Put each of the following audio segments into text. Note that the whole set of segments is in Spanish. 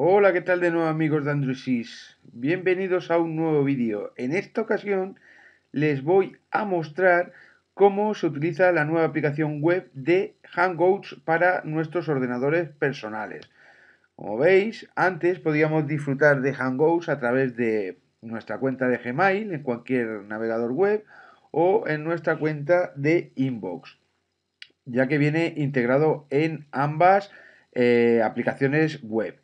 Hola, ¿qué tal de nuevo amigos de AndroidSys? Bienvenidos a un nuevo vídeo. En esta ocasión les voy a mostrar cómo se utiliza la nueva aplicación web de Hangouts para nuestros ordenadores personales. Como veis, antes podíamos disfrutar de Hangouts a través de nuestra cuenta de Gmail en cualquier navegador web o en nuestra cuenta de Inbox, ya que viene integrado en ambas eh, aplicaciones web.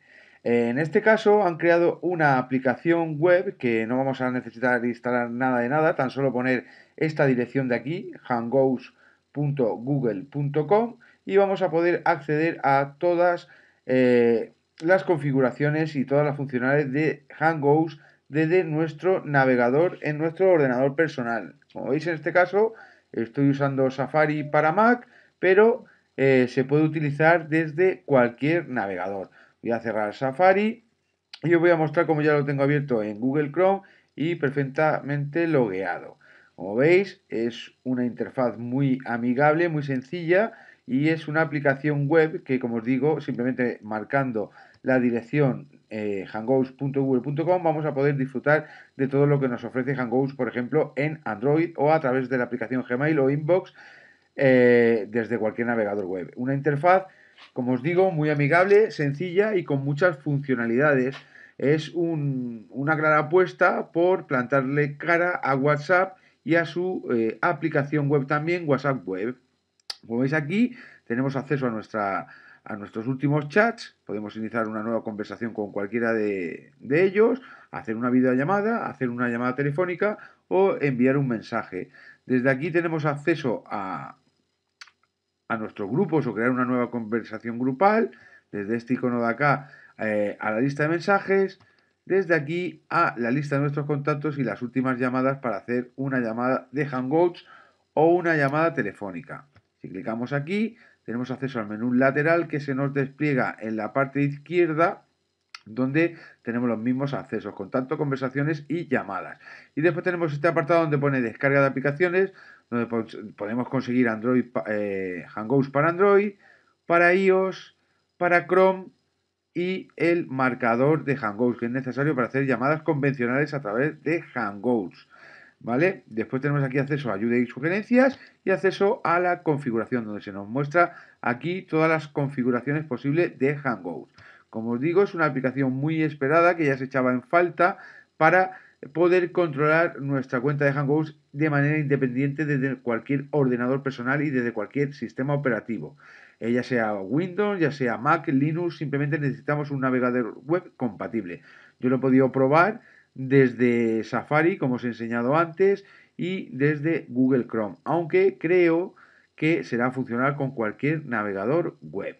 En este caso han creado una aplicación web que no vamos a necesitar instalar nada de nada, tan solo poner esta dirección de aquí, hangouts.google.com y vamos a poder acceder a todas eh, las configuraciones y todas las funcionalidades de Hangouts desde nuestro navegador en nuestro ordenador personal. Como veis en este caso estoy usando Safari para Mac, pero eh, se puede utilizar desde cualquier navegador. Voy a cerrar Safari y os voy a mostrar cómo ya lo tengo abierto en Google Chrome y perfectamente logueado. Como veis, es una interfaz muy amigable, muy sencilla y es una aplicación web que, como os digo, simplemente marcando la dirección eh, hangouts.google.com vamos a poder disfrutar de todo lo que nos ofrece Hangouts, por ejemplo, en Android o a través de la aplicación Gmail o Inbox eh, desde cualquier navegador web. Una interfaz como os digo, muy amigable, sencilla y con muchas funcionalidades. Es una clara apuesta por plantarle cara a WhatsApp y a su eh, aplicación web también, WhatsApp Web. Como veis aquí, tenemos acceso a, nuestra, a nuestros últimos chats, podemos iniciar una nueva conversación con cualquiera de, de ellos, hacer una videollamada, hacer una llamada telefónica o enviar un mensaje. Desde aquí tenemos acceso a, a nuestros grupos o crear una nueva conversación grupal, desde este icono de acá eh, a la lista de mensajes, desde aquí a la lista de nuestros contactos y las últimas llamadas para hacer una llamada de Hangouts o una llamada telefónica. Si clicamos aquí, tenemos acceso al menú lateral que se nos despliega en la parte izquierda donde tenemos los mismos accesos, con tanto conversaciones y llamadas. Y después tenemos este apartado donde pone descarga de aplicaciones, donde podemos conseguir Android eh, Hangouts para Android, para iOS, para Chrome y el marcador de Hangouts, que es necesario para hacer llamadas convencionales a través de Hangouts. ¿Vale? Después tenemos aquí acceso a ayuda y sugerencias y acceso a la configuración, donde se nos muestra aquí todas las configuraciones posibles de Hangouts. Como os digo, es una aplicación muy esperada que ya se echaba en falta para poder controlar nuestra cuenta de Hangouts de manera independiente desde cualquier ordenador personal y desde cualquier sistema operativo. Eh, ya sea Windows, ya sea Mac, Linux, simplemente necesitamos un navegador web compatible. Yo lo he podido probar desde Safari, como os he enseñado antes, y desde Google Chrome, aunque creo que será funcional con cualquier navegador web.